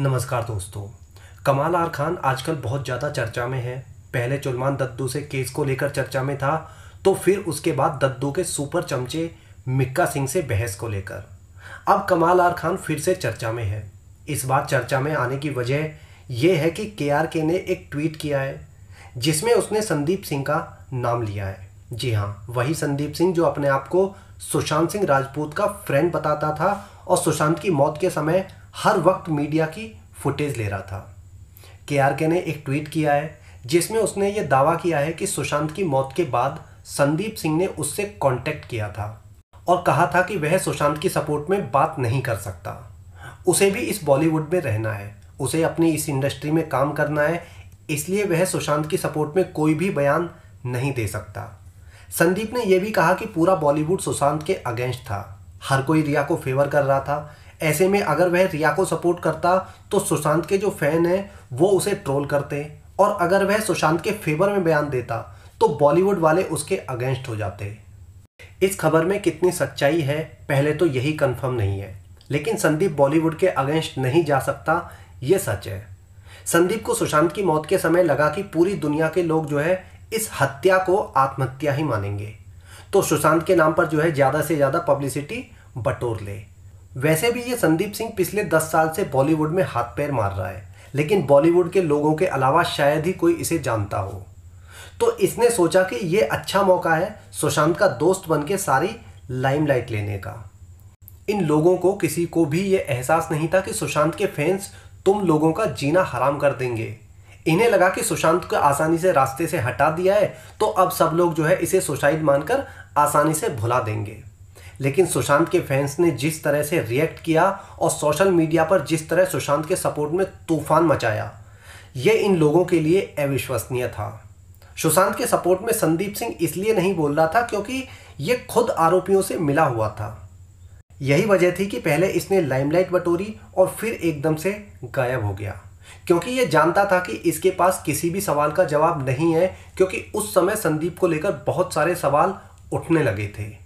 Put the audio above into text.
नमस्कार दोस्तों कमाल आर खान आजकल बहुत ज़्यादा चर्चा में है पहले चुलमान दद्दू से केस को लेकर चर्चा में था तो फिर उसके बाद दद्दू के सुपर चमचे मिक्का सिंह से बहस को लेकर अब कमाल आर खान फिर से चर्चा में है इस बार चर्चा में आने की वजह यह है कि के आर के ने एक ट्वीट किया है जिसमें उसने संदीप सिंह का नाम लिया है जी हाँ वही संदीप सिंह जो अपने आप को सुशांत सिंह राजपूत का फ्रेंड बताता था और सुशांत की मौत के समय हर वक्त मीडिया की फुटेज ले रहा था के आर के ने एक ट्वीट किया है जिसमें उसने ये दावा किया है कि सुशांत की मौत के बाद संदीप सिंह ने उससे कांटेक्ट किया था और कहा था कि वह सुशांत की सपोर्ट में बात नहीं कर सकता उसे भी इस बॉलीवुड में रहना है उसे अपनी इस इंडस्ट्री में काम करना है इसलिए वह सुशांत की सपोर्ट में कोई भी बयान नहीं दे सकता संदीप ने यह भी कहा कि पूरा बॉलीवुड सुशांत के अगेंस्ट था हर कोई रिया को फेवर कर रहा था ऐसे में अगर वह रिया को सपोर्ट करता तो सुशांत के जो फैन हैं वो उसे ट्रोल करते और अगर वह सुशांत के फेवर में बयान देता तो बॉलीवुड वाले उसके अगेंस्ट हो जाते इस खबर में कितनी सच्चाई है पहले तो यही कंफर्म नहीं है लेकिन संदीप बॉलीवुड के अगेंस्ट नहीं जा सकता ये सच है संदीप को सुशांत की मौत के समय लगा कि पूरी दुनिया के लोग जो है इस हत्या को आत्महत्या ही मानेंगे तो सुशांत के नाम पर जो है ज़्यादा से ज़्यादा पब्लिसिटी बटोर ले वैसे भी ये संदीप सिंह पिछले दस साल से बॉलीवुड में हाथ पैर मार रहा है लेकिन बॉलीवुड के लोगों के अलावा शायद ही कोई इसे जानता हो तो इसने सोचा कि यह अच्छा मौका है सुशांत का दोस्त बन के सारी लाइमलाइट लेने का इन लोगों को किसी को भी यह एहसास नहीं था कि सुशांत के फैंस तुम लोगों का जीना हराम कर देंगे इन्हें लगा कि सुशांत को आसानी से रास्ते से हटा दिया है तो अब सब लोग जो है इसे सुसाइड मानकर आसानी से भुला देंगे लेकिन सुशांत के फैंस ने जिस तरह से रिएक्ट किया और सोशल मीडिया पर जिस तरह सुशांत के सपोर्ट में तूफान मचाया ये इन लोगों के लिए अविश्वसनीय था सुशांत के सपोर्ट में संदीप सिंह इसलिए नहीं बोल रहा था क्योंकि ये खुद आरोपियों से मिला हुआ था यही वजह थी कि पहले इसने लाइमलाइट बटोरी और फिर एकदम से गायब हो गया क्योंकि ये जानता था कि इसके पास किसी भी सवाल का जवाब नहीं है क्योंकि उस समय संदीप को लेकर बहुत सारे सवाल उठने लगे थे